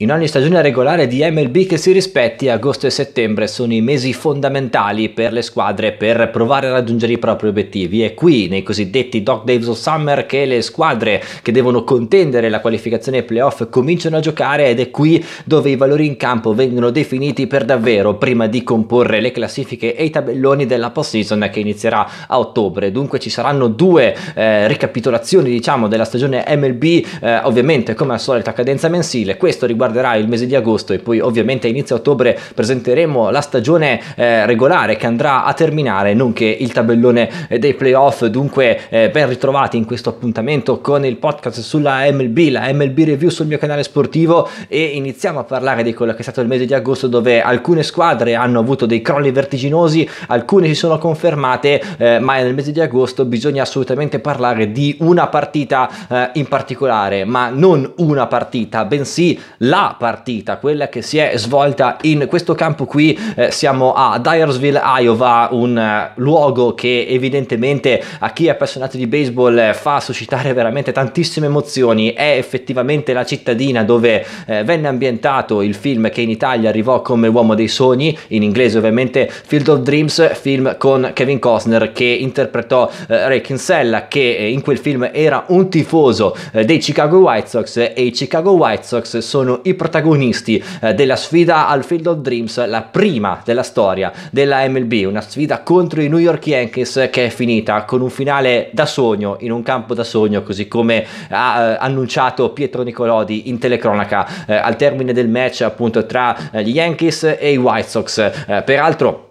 In ogni stagione regolare di MLB che si rispetti, agosto e settembre sono i mesi fondamentali per le squadre per provare a raggiungere i propri obiettivi. È qui, nei cosiddetti Dog Days of Summer, che le squadre che devono contendere la qualificazione playoff cominciano a giocare ed è qui dove i valori in campo vengono definiti per davvero prima di comporre le classifiche e i tabelloni della postseason che inizierà a ottobre. Dunque ci saranno due eh, ricapitolazioni, diciamo, della stagione MLB, eh, ovviamente come al solito a cadenza mensile. Questo riguarda riguarderà il mese di agosto e poi ovviamente a inizio ottobre presenteremo la stagione eh, regolare che andrà a terminare, nonché il tabellone eh, dei playoff. Dunque eh, ben ritrovati in questo appuntamento con il podcast sulla MLB, la MLB Review sul mio canale sportivo e iniziamo a parlare di quello che è stato il mese di agosto dove alcune squadre hanno avuto dei crolli vertiginosi, alcune si sono confermate, eh, ma nel mese di agosto bisogna assolutamente parlare di una partita eh, in particolare, ma non una partita, bensì la la partita, quella che si è svolta in questo campo qui, eh, siamo a Dyersville, Iowa, un uh, luogo che evidentemente a chi è appassionato di baseball eh, fa suscitare veramente tantissime emozioni, è effettivamente la cittadina dove eh, venne ambientato il film che in Italia arrivò come Uomo dei Sogni, in inglese ovviamente Field of Dreams, film con Kevin Costner che interpretò eh, Ray Kinsella che in quel film era un tifoso dei Chicago White Sox e i Chicago White Sox sono i protagonisti eh, della sfida al Field of Dreams, la prima della storia della MLB, una sfida contro i New York Yankees che è finita con un finale da sogno, in un campo da sogno, così come ha eh, annunciato Pietro Nicolodi in telecronaca eh, al termine del match appunto tra eh, gli Yankees e i White Sox. Eh, peraltro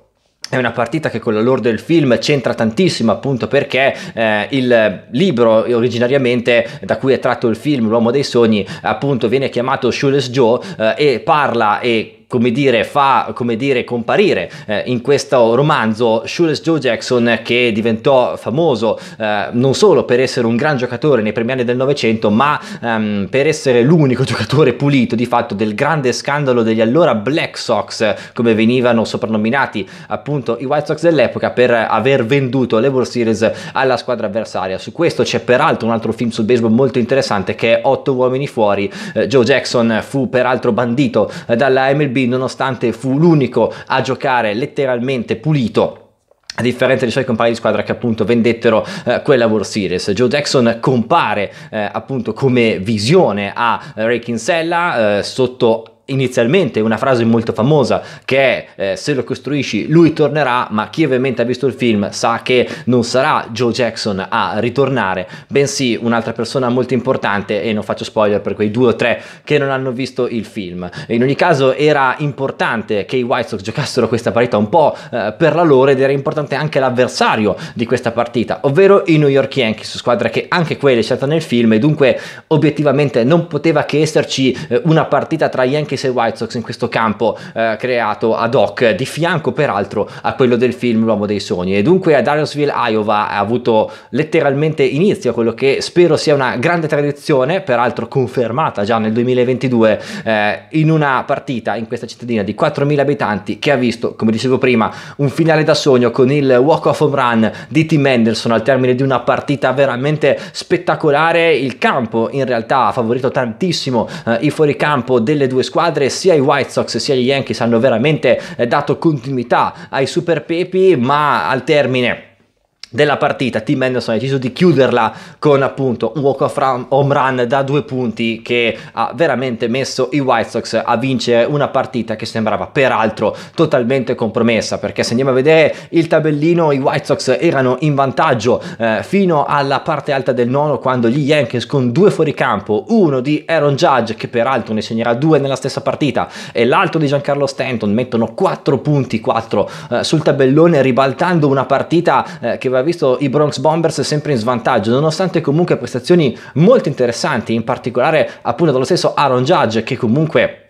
è una partita che con la lore del film c'entra tantissimo appunto perché eh, il libro originariamente da cui è tratto il film L'uomo dei sogni appunto viene chiamato Shoeless Joe eh, e parla e come dire, fa come dire, comparire eh, in questo romanzo Shules Joe Jackson che diventò famoso eh, non solo per essere un gran giocatore nei primi anni del Novecento, ma ehm, per essere l'unico giocatore pulito di fatto del grande scandalo degli allora Black Sox, come venivano soprannominati appunto i White Sox dell'epoca, per aver venduto le World Series alla squadra avversaria. Su questo c'è peraltro un altro film sul baseball molto interessante che è Otto uomini fuori. Eh, Joe Jackson fu peraltro bandito eh, dalla MLB nonostante fu l'unico a giocare letteralmente pulito a differenza dei suoi compagni di squadra che appunto vendettero eh, quella World Series. Joe Jackson compare eh, appunto come visione a eh, Ray Kinsella eh, sotto inizialmente una frase molto famosa che è eh, se lo costruisci lui tornerà, ma chi ovviamente ha visto il film sa che non sarà Joe Jackson a ritornare, bensì un'altra persona molto importante e non faccio spoiler per quei due o tre che non hanno visto il film. In ogni caso era importante che i White Sox giocassero questa partita un po' eh, per la loro ed era importante anche l'avversario di questa partita, ovvero i New York Yankees, squadra che anche quella è scelta nel film e dunque obiettivamente non poteva che esserci eh, una partita tra Yankees anche se i White Sox in questo campo eh, creato ad hoc, di fianco peraltro a quello del film L'uomo dei sogni. E dunque a Dariusville, Iowa, ha avuto letteralmente inizio quello che spero sia una grande tradizione, peraltro confermata già nel 2022, eh, in una partita in questa cittadina di 4.000 abitanti che ha visto, come dicevo prima, un finale da sogno con il walk-off home run di Tim Mendelssohn al termine di una partita veramente spettacolare. Il campo in realtà ha favorito tantissimo eh, i fuoricampo delle due squadre squadre, sia i White Sox sia gli Yankees hanno veramente eh, dato continuità ai Super Pepi, ma al termine della partita Tim Anderson ha deciso di chiuderla con appunto un walk-off home run da due punti che ha veramente messo i White Sox a vincere una partita che sembrava peraltro totalmente compromessa perché se andiamo a vedere il tabellino i White Sox erano in vantaggio eh, fino alla parte alta del nono quando gli Yankees con due fuoricampo uno di Aaron Judge che peraltro ne segnerà due nella stessa partita e l'altro di Giancarlo Stanton mettono 4 punti 4 eh, sul tabellone ribaltando una partita eh, che va visto i Bronx Bombers sempre in svantaggio, nonostante comunque prestazioni molto interessanti, in particolare appunto dallo stesso Aaron Judge che comunque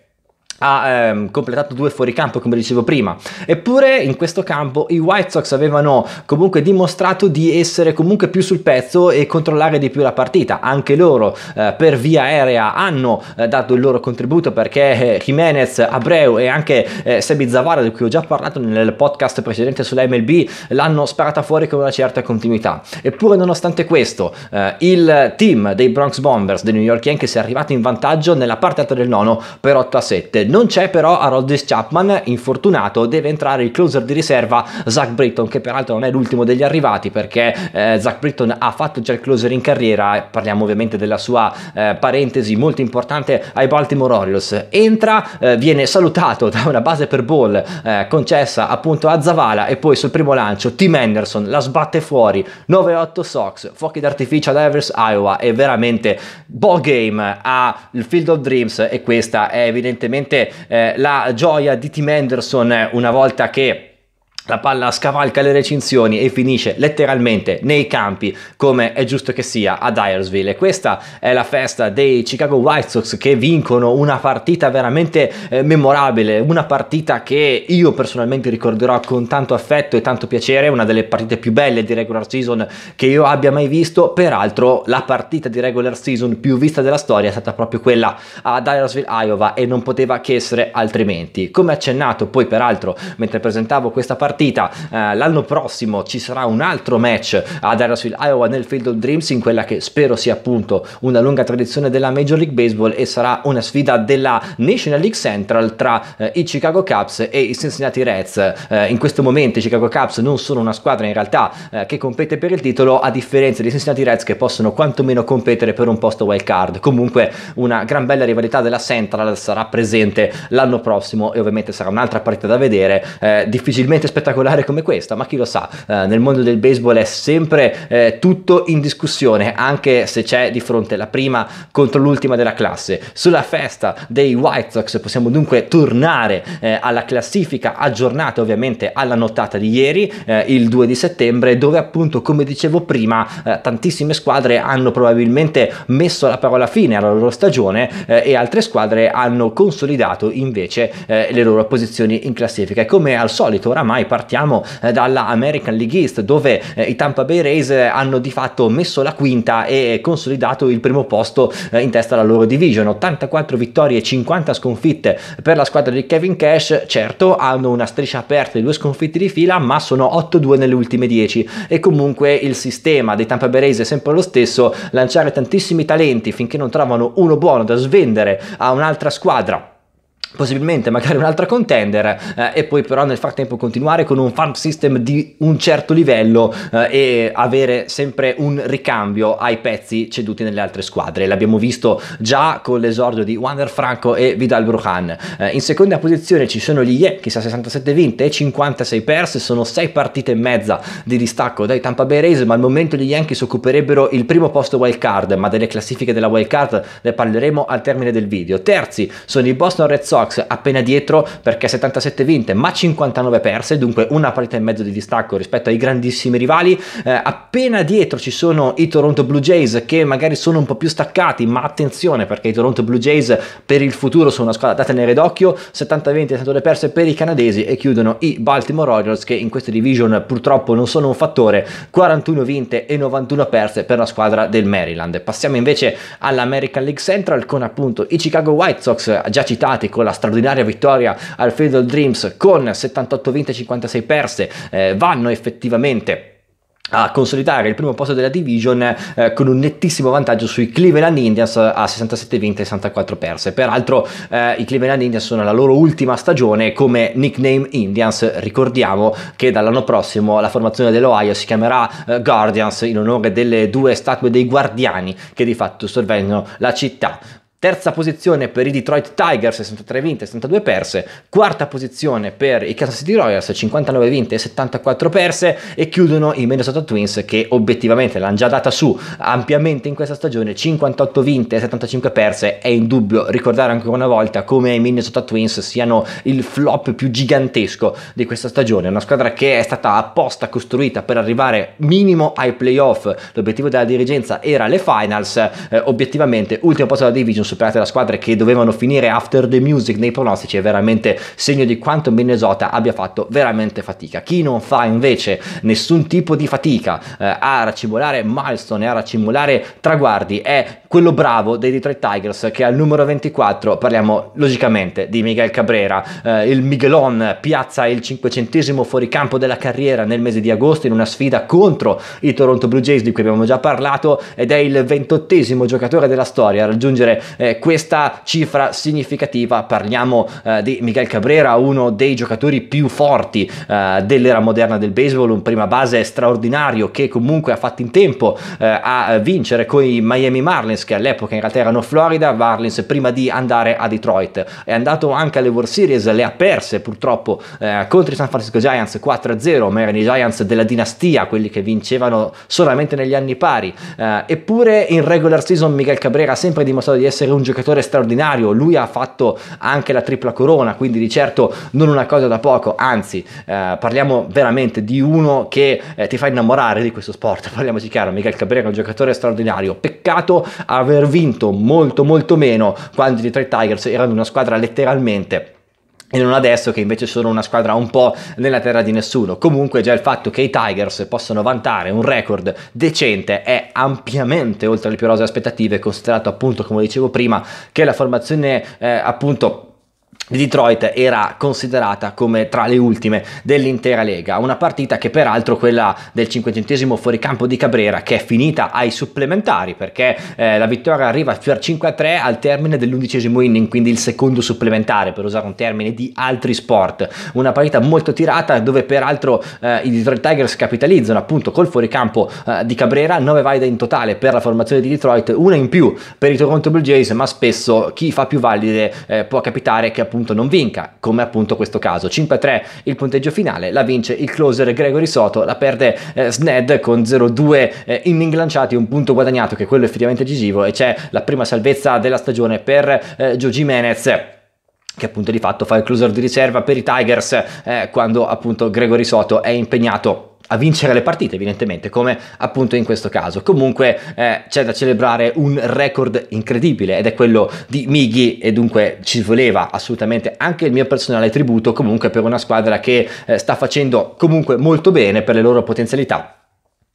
ha ehm, completato due fuoricampo come dicevo prima eppure in questo campo i White Sox avevano comunque dimostrato di essere comunque più sul pezzo e controllare di più la partita anche loro eh, per via aerea hanno eh, dato il loro contributo perché eh, Jimenez, Abreu e anche eh, Sebi Zavara di cui ho già parlato nel podcast precedente sulla MLB l'hanno sparata fuori con una certa continuità eppure nonostante questo eh, il team dei Bronx Bombers dei New York Yankees è arrivato in vantaggio nella parte alta del nono per 8 a 7 non c'è però Haroldis Chapman, infortunato, deve entrare il closer di riserva Zach Britton, che peraltro non è l'ultimo degli arrivati perché eh, Zach Britton ha fatto già il closer in carriera, parliamo ovviamente della sua eh, parentesi molto importante ai Baltimore Orioles. Entra, eh, viene salutato da una base per ball eh, concessa appunto a Zavala e poi sul primo lancio Tim Anderson la sbatte fuori, 9-8 Sox, fuochi d'artificio ad Evers Iowa, è veramente ball game al Field of Dreams e questa è evidentemente sicuramente eh, la gioia di Tim Henderson eh, una volta che la palla scavalca le recinzioni e finisce letteralmente nei campi come è giusto che sia a Dyersville. E questa è la festa dei Chicago White Sox che vincono una partita veramente eh, memorabile, una partita che io personalmente ricorderò con tanto affetto e tanto piacere, una delle partite più belle di regular season che io abbia mai visto, peraltro la partita di regular season più vista della storia è stata proprio quella a Dyersville, Iowa e non poteva che essere altrimenti. Come accennato poi peraltro mentre presentavo questa partita partita. Eh, l'anno prossimo ci sarà un altro match ad Harrisville, Iowa nel Field of Dreams in quella che spero sia appunto una lunga tradizione della Major League Baseball e sarà una sfida della National League Central tra eh, i Chicago Cubs e i Cincinnati Reds. Eh, in questo momento i Chicago Cubs non sono una squadra in realtà eh, che compete per il titolo a differenza dei Cincinnati Reds che possono quantomeno competere per un posto wild card. Comunque una gran bella rivalità della Central sarà presente l'anno prossimo e ovviamente sarà un'altra partita da vedere eh, difficilmente aspettare spettacolare come questa, ma chi lo sa, eh, nel mondo del baseball è sempre eh, tutto in discussione, anche se c'è di fronte la prima contro l'ultima della classe. Sulla festa dei White Sox possiamo dunque tornare eh, alla classifica aggiornata ovviamente alla nottata di ieri, eh, il 2 di settembre, dove appunto come dicevo prima eh, tantissime squadre hanno probabilmente messo la parola fine alla loro stagione eh, e altre squadre hanno consolidato invece le loro posizioni in classifica e come al solito oramai parliamo partiamo eh, dalla American League East dove eh, i Tampa Bay Rays eh, hanno di fatto messo la quinta e consolidato il primo posto in testa alla loro division. 84 vittorie e 50 sconfitte per la squadra di Kevin Cash, certo hanno una striscia aperta e due sconfitti di fila ma sono 8-2 nelle ultime 10 e comunque il sistema dei Tampa Bay Rays è sempre lo stesso, lanciare tantissimi talenti finché non trovano uno buono da svendere a un'altra squadra possibilmente magari un'altra contender eh, e poi però nel frattempo continuare con un farm system di un certo livello eh, e avere sempre un ricambio ai pezzi ceduti nelle altre squadre l'abbiamo visto già con l'esordio di Wander Franco e Vidal Bruhan eh, in seconda posizione ci sono gli Ye che sa 67 vinte e 56 perse sono 6 partite e mezza di distacco dai Tampa Bay Rays ma al momento gli Yankees occuperebbero il primo posto wild card ma delle classifiche della wild card ne parleremo al termine del video terzi sono i Boston Red Sox Sox appena dietro perché 77 vinte ma 59 perse, dunque una partita e mezzo di distacco rispetto ai grandissimi rivali. Eh, appena dietro ci sono i Toronto Blue Jays che magari sono un po' più staccati, ma attenzione perché i Toronto Blue Jays per il futuro sono una squadra da tenere d'occhio, 70 vinte e le perse per i canadesi e chiudono i Baltimore Rogers che in questa division purtroppo non sono un fattore, 41 vinte e 91 perse per la squadra del Maryland. Passiamo invece all'American League Central con appunto i Chicago White Sox già citati con la straordinaria vittoria al Field of Dreams con 78 vinte e 56 perse eh, vanno effettivamente a consolidare il primo posto della division eh, con un nettissimo vantaggio sui Cleveland Indians a 67 vinte e 64 perse. Peraltro eh, i Cleveland Indians sono alla loro ultima stagione come nickname Indians, ricordiamo che dall'anno prossimo la formazione dell'Ohio si chiamerà eh, Guardians in onore delle due statue dei guardiani che di fatto sorvegliano la città terza posizione per i Detroit Tigers 63 vinte e 72 perse, quarta posizione per i Kansas City Royals 59 vinte e 74 perse e chiudono i Minnesota Twins che obiettivamente l'hanno già data su ampiamente in questa stagione 58 vinte e 75 perse è indubbio ricordare ancora una volta come i Minnesota Twins siano il flop più gigantesco di questa stagione, una squadra che è stata apposta costruita per arrivare minimo ai playoff, l'obiettivo della dirigenza era le finals, eh, obiettivamente ultimo posto della division superate da squadre che dovevano finire after the music nei pronostici è veramente segno di quanto Minnesota abbia fatto veramente fatica. Chi non fa invece nessun tipo di fatica eh, a racimolare milestone, e a racimolare traguardi, è quello bravo dei Detroit Tigers che al numero 24 parliamo logicamente di Miguel Cabrera, eh, il Miguelon piazza il 500 fuoricampo della carriera nel mese di agosto in una sfida contro i Toronto Blue Jays di cui abbiamo già parlato ed è il 28 giocatore della storia a raggiungere eh, eh, questa cifra significativa. Parliamo eh, di Miguel Cabrera, uno dei giocatori più forti eh, dell'era moderna del baseball, un prima base straordinario che comunque ha fatto in tempo eh, a vincere con i Miami Marlins che all'epoca in realtà erano Florida, Marlins prima di andare a Detroit. È andato anche alle World Series, le ha perse purtroppo eh, contro i San Francisco Giants 4-0, ma erano i Giants della dinastia, quelli che vincevano solamente negli anni pari. Eh, eppure in regular season Miguel Cabrera ha sempre dimostrato di essere essere un giocatore straordinario, lui ha fatto anche la tripla corona, quindi di certo non una cosa da poco, anzi eh, parliamo veramente di uno che eh, ti fa innamorare di questo sport, parliamoci chiaro, Michael Cabrera è un giocatore straordinario, peccato aver vinto molto molto meno quando i Detroit Tigers erano una squadra letteralmente e non adesso che invece sono una squadra un po' nella terra di nessuno. Comunque già il fatto che i Tigers possano vantare un record decente è ampiamente oltre le più rose aspettative, considerato appunto, come dicevo prima, che la formazione eh, appunto di Detroit era considerata come tra le ultime dell'intera Lega, una partita che peraltro quella del cinquecentesimo fuoricampo di Cabrera che è finita ai supplementari perché eh, la vittoria arriva per 5-3 al termine dell'undicesimo inning, quindi il secondo supplementare per usare un termine di altri sport, una partita molto tirata dove peraltro eh, i Detroit Tigers capitalizzano appunto col fuoricampo eh, di Cabrera, 9 valide in totale per la formazione di Detroit, una in più per i Toronto Blue Jays, ma spesso chi fa più valide eh, può capitare che appunto appunto non vinca, come appunto questo caso. 5-3 il punteggio finale, la vince il closer Gregory Soto, la perde eh, Sned con 0-2 eh, inning lanciati, un punto guadagnato che è quello effettivamente decisivo e c'è la prima salvezza della stagione per eh, Gio Jimenez che appunto di fatto fa il closer di riserva per i Tigers eh, quando appunto Gregory Soto è impegnato a vincere le partite, evidentemente, come appunto in questo caso. Comunque eh, c'è da celebrare un record incredibile ed è quello di Mighi e dunque ci voleva assolutamente anche il mio personale tributo comunque per una squadra che eh, sta facendo comunque molto bene per le loro potenzialità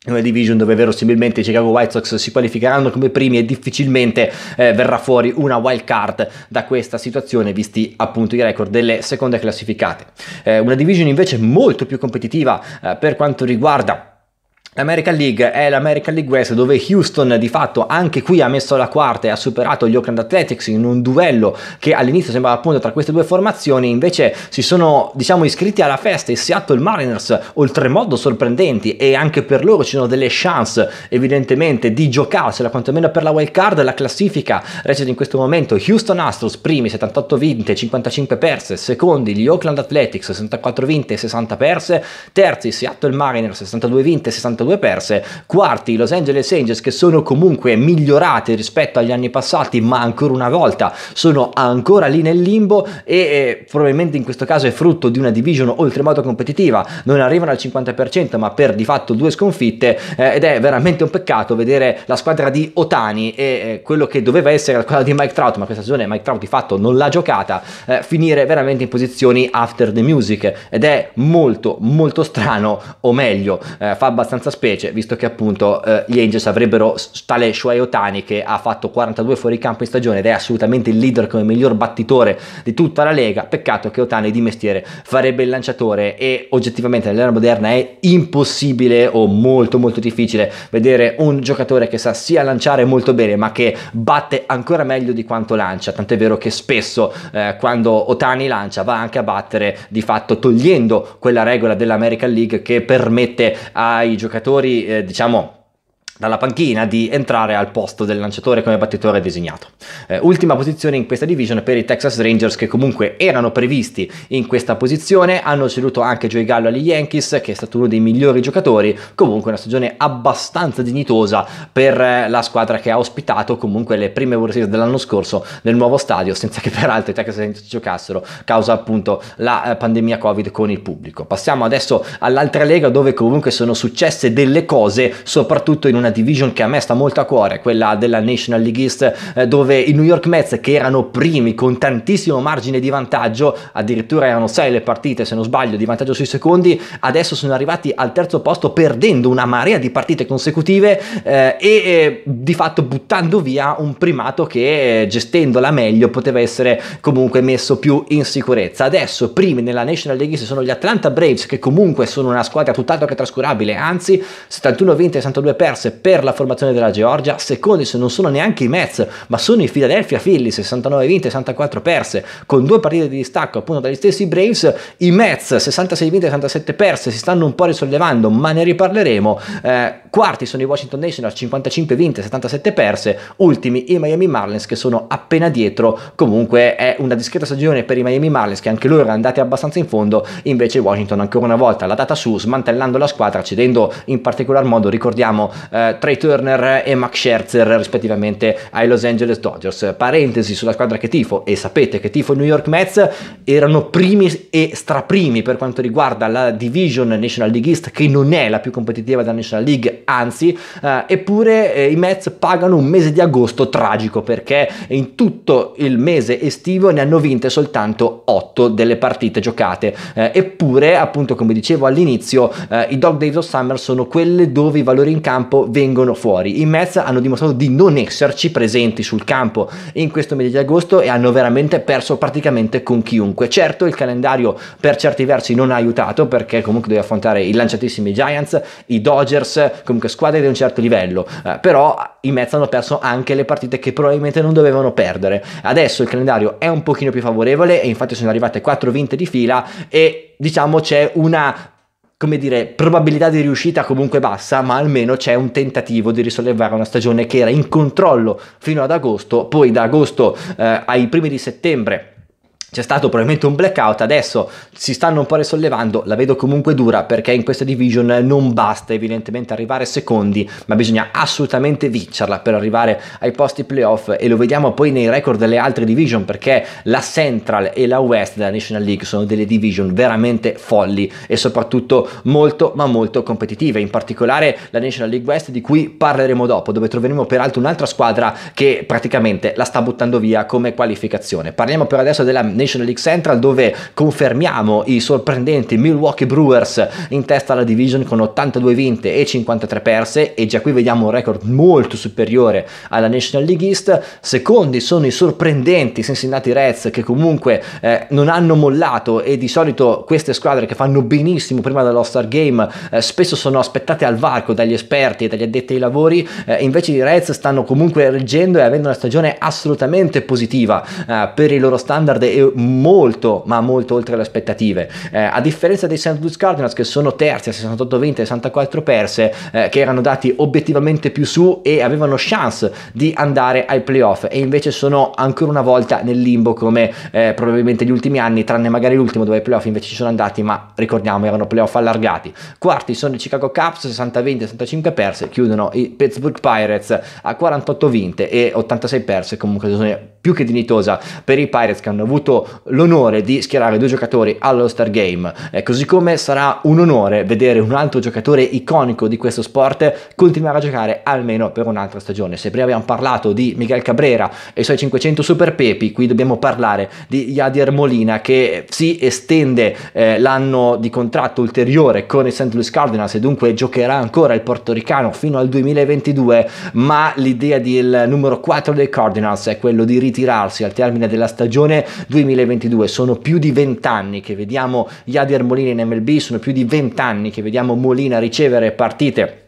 una division dove verosimilmente i Chicago White Sox si qualificheranno come primi e difficilmente eh, verrà fuori una wild card da questa situazione visti appunto i record delle seconde classificate. Eh, una division invece molto più competitiva eh, per quanto riguarda L'American League è l'American League West dove Houston di fatto anche qui ha messo la quarta e ha superato gli Oakland Athletics in un duello che all'inizio sembrava appunto tra queste due formazioni invece si sono diciamo iscritti alla festa i Seattle Mariners oltremodo sorprendenti e anche per loro ci sono delle chance evidentemente di giocarsela quantomeno per la wild card la classifica recita in questo momento Houston Astros primi 78 vinte e 55 perse secondi gli Oakland Athletics 64 vinte e 60 perse terzi Seattle Mariners 62 vinte e 60 42 perse, quarti Los Angeles Angels che sono comunque migliorate rispetto agli anni passati, ma ancora una volta sono ancora lì nel limbo e eh, probabilmente in questo caso è frutto di una division oltremodo competitiva, non arrivano al 50% ma per di fatto due sconfitte eh, ed è veramente un peccato vedere la squadra di Otani e eh, quello che doveva essere la squadra di Mike Trout, ma questa stagione Mike Trout di fatto non l'ha giocata, eh, finire veramente in posizioni after the music ed è molto molto strano o meglio eh, fa abbastanza specie, visto che appunto eh, gli Angels avrebbero tale Shuai Otani che ha fatto 42 fuori campo in stagione ed è assolutamente il leader come miglior battitore di tutta la lega, peccato che Otani di mestiere farebbe il lanciatore e oggettivamente nell'era moderna è impossibile o molto molto difficile vedere un giocatore che sa sia lanciare molto bene ma che batte ancora meglio di quanto lancia, tant'è vero che spesso eh, quando Otani lancia va anche a battere di fatto togliendo quella regola dell'American League che permette ai giocatori giocatori, eh, diciamo, dalla panchina di entrare al posto del lanciatore come battitore designato. Eh, ultima posizione in questa division per i Texas Rangers che comunque erano previsti in questa posizione, hanno ceduto anche Joey Gallo agli Yankees che è stato uno dei migliori giocatori, comunque una stagione abbastanza dignitosa per eh, la squadra che ha ospitato comunque le prime World Series dell'anno scorso nel nuovo stadio senza che peraltro i Texas Rangers giocassero causa appunto la eh, pandemia Covid con il pubblico. Passiamo adesso all'altra lega dove comunque sono successe delle cose soprattutto in una division che a me sta molto a cuore, quella della National League East, eh, dove i New York Mets, che erano primi con tantissimo margine di vantaggio, addirittura erano 6 le partite, se non sbaglio, di vantaggio sui secondi, adesso sono arrivati al terzo posto perdendo una marea di partite consecutive eh, e eh, di fatto buttando via un primato che eh, gestendola meglio poteva essere comunque messo più in sicurezza. Adesso primi nella National League East sono gli Atlanta Braves che comunque sono una squadra tutt'altro che trascurabile, anzi 71 vinte e 62 perse per la formazione della Georgia, secondi se non sono neanche i Mets, ma sono i Philadelphia Phillies, 69 vinte, 64 perse, con due partite di distacco appunto dagli stessi Braves, i Mets 66 vinte, 67 perse, si stanno un po' risollevando, ma ne riparleremo. Eh, quarti sono i Washington Nationals, 55 vinte, 77 perse, ultimi i Miami Marlins che sono appena dietro, comunque è una discreta stagione per i Miami Marlins che anche loro erano andati abbastanza in fondo, invece Washington ancora una volta la data su, smantellando la squadra, cedendo in particolar modo, ricordiamo, eh, eh, Trey Turner e Max Scherzer rispettivamente ai Los Angeles Dodgers. Parentesi sulla squadra che tifo e sapete che tifo New York Mets erano primi e straprimi per quanto riguarda la division National League East che non è la più competitiva della National League, anzi, eh, eppure eh, i Mets pagano un mese di agosto tragico perché in tutto il mese estivo ne hanno vinte soltanto 8 delle partite giocate. Eh, eppure, appunto, come dicevo all'inizio, eh, i Dog Days of Summer sono quelle dove i valori in campo vengono fuori. In Mets hanno dimostrato di non esserci presenti sul campo in questo mese di agosto e hanno veramente perso praticamente con chiunque. Certo il calendario per certi versi non ha aiutato perché comunque deve affrontare i lanciatissimi Giants, i Dodgers, comunque squadre di un certo livello, eh, però in Mets hanno perso anche le partite che probabilmente non dovevano perdere. Adesso il calendario è un pochino più favorevole e infatti sono arrivate 4 vinte di fila e diciamo c'è una come dire, probabilità di riuscita comunque bassa, ma almeno c'è un tentativo di risollevare una stagione che era in controllo fino ad agosto, poi da agosto eh, ai primi di settembre c'è stato probabilmente un blackout, adesso si stanno un po' risollevando, la vedo comunque dura perché in questa division non basta evidentemente arrivare secondi, ma bisogna assolutamente vincerla per arrivare ai posti playoff e lo vediamo poi nei record delle altre division perché la Central e la West della National League sono delle division veramente folli e soprattutto molto ma molto competitive, in particolare la National League West di cui parleremo dopo, dove troveremo peraltro un'altra squadra che praticamente la sta buttando via come qualificazione. Parliamo per adesso della National League Central dove confermiamo i sorprendenti Milwaukee Brewers in testa alla division con 82 vinte e 53 perse e già qui vediamo un record molto superiore alla National League East. Secondi sono i sorprendenti Cincinnati Reds che comunque eh, non hanno mollato e di solito queste squadre che fanno benissimo prima dello Star Game eh, spesso sono aspettate al varco dagli esperti e dagli addetti ai lavori, eh, invece i Reds stanno comunque reggendo e avendo una stagione assolutamente positiva eh, per i loro standard e molto, ma molto oltre le aspettative. Eh, a differenza dei St. Louis Cardinals, che sono terzi a 68-20 e 64 perse, eh, che erano dati obiettivamente più su e avevano chance di andare ai playoff, e invece sono ancora una volta nel limbo come eh, probabilmente gli ultimi anni, tranne magari l'ultimo dove i playoff invece ci sono andati, ma ricordiamo erano playoff allargati. Quarti sono i Chicago Cubs, 60-20 e 65 perse, chiudono i Pittsburgh Pirates a 48 vinte e 86 perse, comunque sono più che dignitosa per i Pirates che hanno avuto l'onore di schierare due giocatori allo Star Game, eh, così come sarà un onore vedere un altro giocatore iconico di questo sport continuare a giocare almeno per un'altra stagione. Se prima abbiamo parlato di Miguel Cabrera e i suoi 500 Super Pepi, qui dobbiamo parlare di Yadier Molina che si estende eh, l'anno di contratto ulteriore con i St. Louis Cardinals e dunque giocherà ancora il portoricano fino al 2022, ma l'idea del numero 4 dei Cardinals è quello di ritirarsi al termine della stagione 2022 2022, sono più di vent'anni che vediamo Yadier Molina in MLB, sono più di vent'anni che vediamo Molina ricevere partite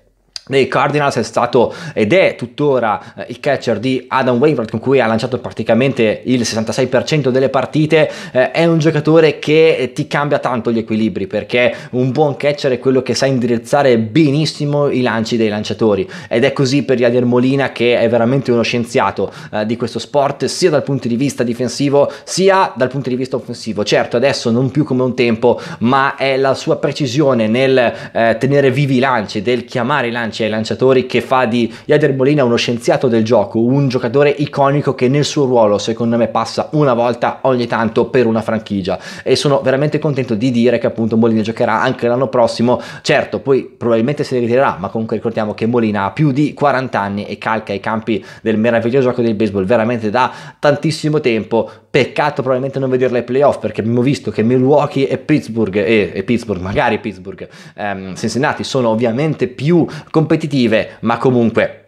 dei Cardinals è stato ed è tuttora eh, il catcher di Adam Wainwright con cui ha lanciato praticamente il 66% delle partite eh, è un giocatore che ti cambia tanto gli equilibri perché un buon catcher è quello che sa indirizzare benissimo i lanci dei lanciatori ed è così per Yadier Molina che è veramente uno scienziato eh, di questo sport sia dal punto di vista difensivo sia dal punto di vista offensivo certo adesso non più come un tempo ma è la sua precisione nel eh, tenere vivi i lanci del chiamare i lanci agganci ai lanciatori che fa di Jader Molina uno scienziato del gioco, un giocatore iconico che nel suo ruolo secondo me passa una volta ogni tanto per una franchigia e sono veramente contento di dire che appunto Molina giocherà anche l'anno prossimo, certo poi probabilmente se ne ritirerà ma comunque ricordiamo che Molina ha più di 40 anni e calca i campi del meraviglioso gioco del baseball veramente da tantissimo tempo, peccato probabilmente non vederla ai playoff perché abbiamo visto che Milwaukee e Pittsburgh, e, e Pittsburgh magari Pittsburgh, ehm, Cincinnati sono ovviamente più competenti competitive, ma comunque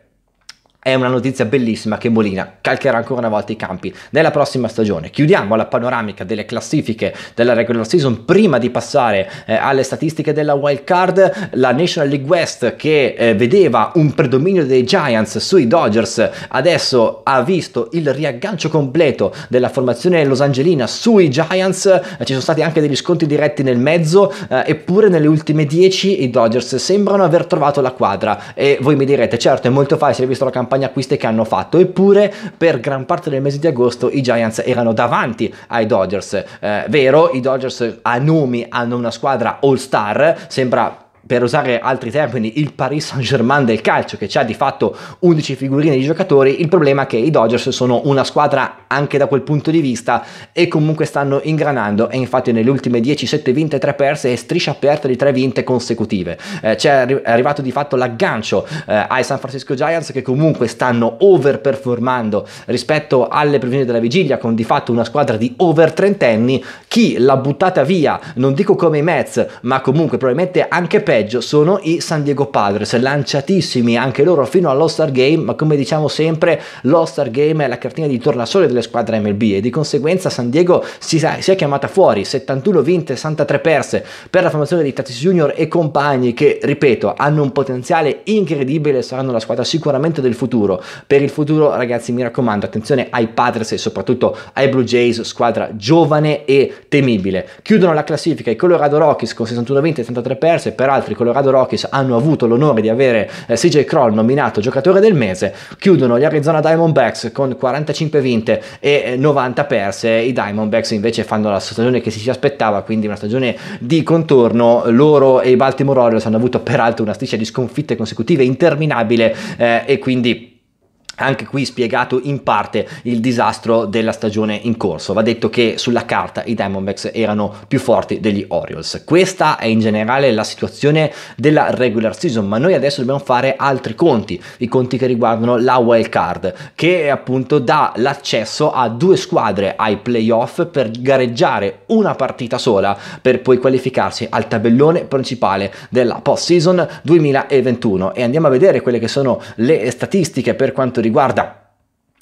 è una notizia bellissima che Molina calcherà ancora una volta i campi nella prossima stagione. Chiudiamo la panoramica delle classifiche della regular season prima di passare eh, alle statistiche della wild card. La National League West che eh, vedeva un predominio dei Giants sui Dodgers adesso ha visto il riaggancio completo della formazione Los Angelina sui Giants. ci sono stati anche degli sconti diretti nel mezzo, eh, eppure nelle ultime 10 i Dodgers sembrano aver trovato la quadra. E voi mi direte, certo, è molto facile visto la campagna campagna acquisti che hanno fatto, eppure per gran parte del mese di agosto i Giants erano davanti ai Dodgers. Eh, vero, i Dodgers a nomi hanno una squadra all star, sembra per usare altri termini, il Paris Saint-Germain del calcio, che ha di fatto 11 figurine di giocatori. Il problema è che i Dodgers sono una squadra anche da quel punto di vista e comunque stanno ingranando. E infatti, nelle ultime 10, 7 vinte, 3 perse e striscia aperta di 3 vinte consecutive. Eh, c'è arri- è arrivato di fatto l'aggancio eh, ai San Francisco Giants, che comunque stanno overperformando rispetto alle previsioni della vigilia, con di fatto una squadra di over trentenni. Chi l'ha buttata via, non dico come i Mets, ma comunque probabilmente anche per peggio sono i San Diego Padres, lanciatissimi anche loro fino all'All-Star Game, ma come diciamo sempre, l'All-Star Game è la cartina di tornasole delle squadre MLB e di conseguenza San Diego si, si è chiamata fuori, 71 vinte, 63 perse per la formazione di Tatis Junior e compagni che, ripeto, hanno un potenziale incredibile, saranno la squadra sicuramente del futuro. Per il futuro, ragazzi, mi raccomando, attenzione ai Padres e soprattutto ai Blue Jays, squadra giovane e temibile. Chiudono la classifica i Colorado Rockies con 61 vinte e 73 perse, peraltro altri Colorado Rockies hanno avuto l'onore di avere eh, CJ Kroll nominato giocatore del mese, chiudono gli Arizona Diamondbacks con 45 vinte e 90 eh, perse, i Diamondbacks invece fanno la stagione che si ci aspettava, quindi una stagione di contorno, loro e i Baltimore Orioles hanno avuto peraltro una striscia di sconfitte consecutive interminabile eh, e quindi anche qui spiegato in parte il disastro della stagione in corso. Va detto che sulla carta i Diamondbacks erano più forti degli Orioles. Questa è in generale la situazione della regular season, ma noi adesso dobbiamo fare altri conti, i conti che riguardano la wild card, che appunto dà l'accesso a due squadre ai playoff per gareggiare una partita sola per poi qualificarsi al tabellone principale della post season 2021 e andiamo a vedere quelle che sono le statistiche per quanto riguarda riguarda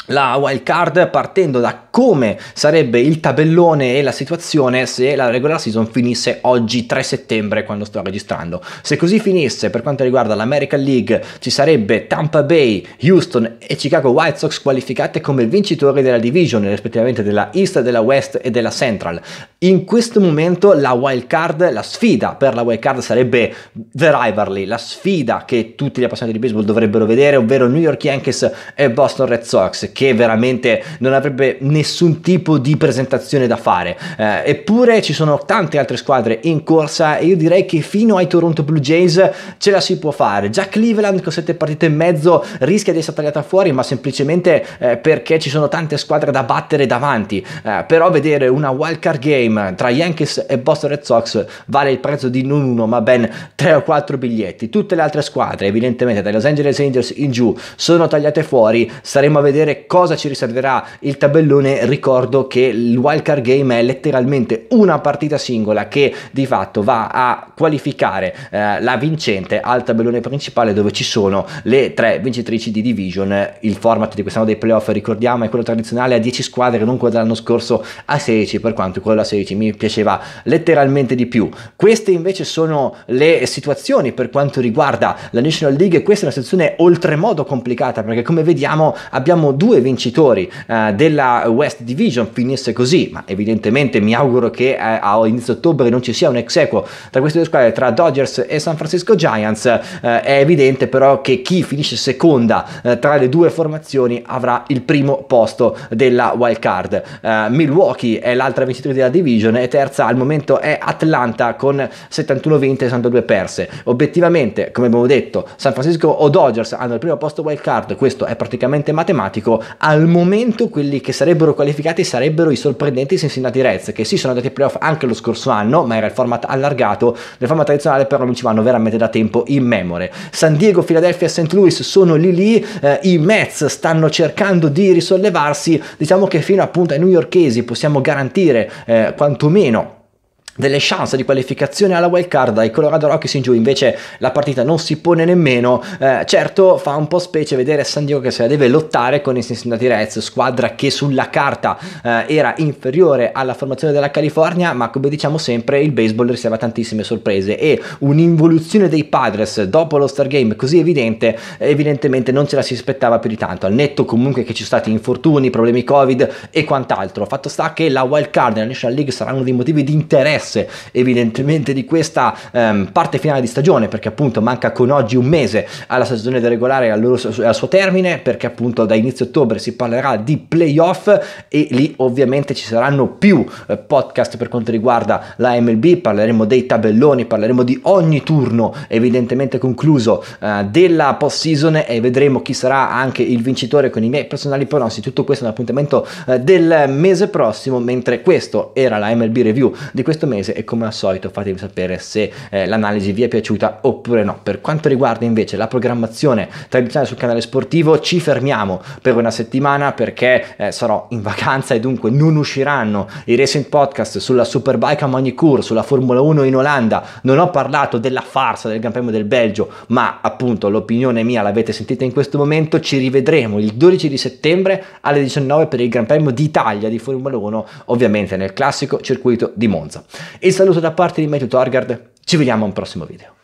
la wildcard partendo da come sarebbe il tabellone e la situazione se la regular season finisse oggi 3 settembre quando sto registrando. Se così finisse per quanto riguarda l'American League ci sarebbe Tampa Bay, Houston e Chicago White Sox qualificate come vincitori della division rispettivamente della East, della West e della Central. In questo momento la wild card, la sfida per la wild card sarebbe The Rivalry, la sfida che tutti gli appassionati di baseball dovrebbero vedere, ovvero New York Yankees e Boston Red Sox, che veramente non avrebbe nessuno nessun tipo di presentazione da fare. Eh, eppure ci sono tante altre squadre in corsa e io direi che fino ai Toronto Blue Jays ce la si può fare. Già Cleveland con sette partite e mezzo rischia di essere tagliata fuori, ma semplicemente eh, perché ci sono tante squadre da battere davanti. Eh, però vedere una wild card game tra Yankees e Boston Red Sox vale il prezzo di non uno, ma ben tre o quattro biglietti. Tutte le altre squadre, evidentemente dai Los Angeles Angels in giù, sono tagliate fuori. Saremo a vedere cosa ci riserverà il tabellone ricordo che il wildcard game è letteralmente una partita singola che di fatto va a qualificare eh, la vincente al tabellone principale dove ci sono le tre vincitrici di division. Il format di quest'anno dei playoff, ricordiamo, è quello tradizionale a 10 squadre, non quello dell'anno scorso a 16, per quanto quello a 16 mi piaceva letteralmente di più. Queste invece sono le situazioni per quanto riguarda la National League questa è una situazione oltremodo complicata perché come vediamo abbiamo due vincitori eh, della West West Division finisse così, ma evidentemente mi auguro che a, eh, a inizio ottobre non ci sia un ex equo tra queste due squadre, tra Dodgers e San Francisco Giants, eh, è evidente però che chi finisce seconda eh, tra le due formazioni avrà il primo posto della wild card. Eh, Milwaukee è l'altra vincitrice della division e terza al momento è Atlanta con 71 vinte e 62 perse. Obiettivamente, come abbiamo detto, San Francisco o Dodgers hanno il primo posto wild card, questo è praticamente matematico. Al momento quelli che sarebbero sarebbero qualificati sarebbero i sorprendenti Cincinnati Reds, che sì sono andati ai playoff anche lo scorso anno, ma era il format allargato, nel format tradizionale però non ci vanno veramente da tempo in memore. San Diego, Philadelphia e St. Louis sono lì lì, eh, i Mets stanno cercando di risollevarsi, diciamo che fino appunto ai newyorkesi possiamo garantire eh, quantomeno delle chance di qualificazione alla wild card ai Colorado Rockies in giù invece la partita non si pone nemmeno eh, certo fa un po' specie vedere San Diego che se la deve lottare con i Cincinnati Reds squadra che sulla carta eh, era inferiore alla formazione della California ma come diciamo sempre il baseball riserva tantissime sorprese e un'involuzione dei Padres dopo lo Star Game così evidente evidentemente non ce la si aspettava più di tanto al netto comunque che ci sono stati infortuni problemi covid e quant'altro fatto sta che la wild card nella National League sarà uno dei motivi di interesse interesse evidentemente di questa ehm, parte finale di stagione perché appunto manca con oggi un mese alla stagione del regolare al, loro, al suo termine perché appunto da inizio ottobre si parlerà di playoff e lì ovviamente ci saranno più eh, podcast per quanto riguarda la MLB parleremo dei tabelloni parleremo di ogni turno evidentemente concluso eh, della post season e vedremo chi sarà anche il vincitore con i miei personali pronostici tutto questo è un appuntamento eh, del mese prossimo mentre questo era la MLB review di questo mese mese e come al solito fatemi sapere se eh, l'analisi vi è piaciuta oppure no. Per quanto riguarda invece la programmazione tradizionale sul canale sportivo ci fermiamo per una settimana perché eh, sarò in vacanza e dunque non usciranno i recent Podcast sulla Superbike a Magnicur, sulla Formula 1 in Olanda, non ho parlato della farsa del Gran Premio del Belgio, ma appunto l'opinione mia l'avete sentita in questo momento, ci rivedremo il 12 di settembre alle 19 per il Gran Premio d'Italia di Formula 1, ovviamente nel classico circuito di Monza. Il saluto da parte di Matthew Torgard, ci vediamo a un prossimo video.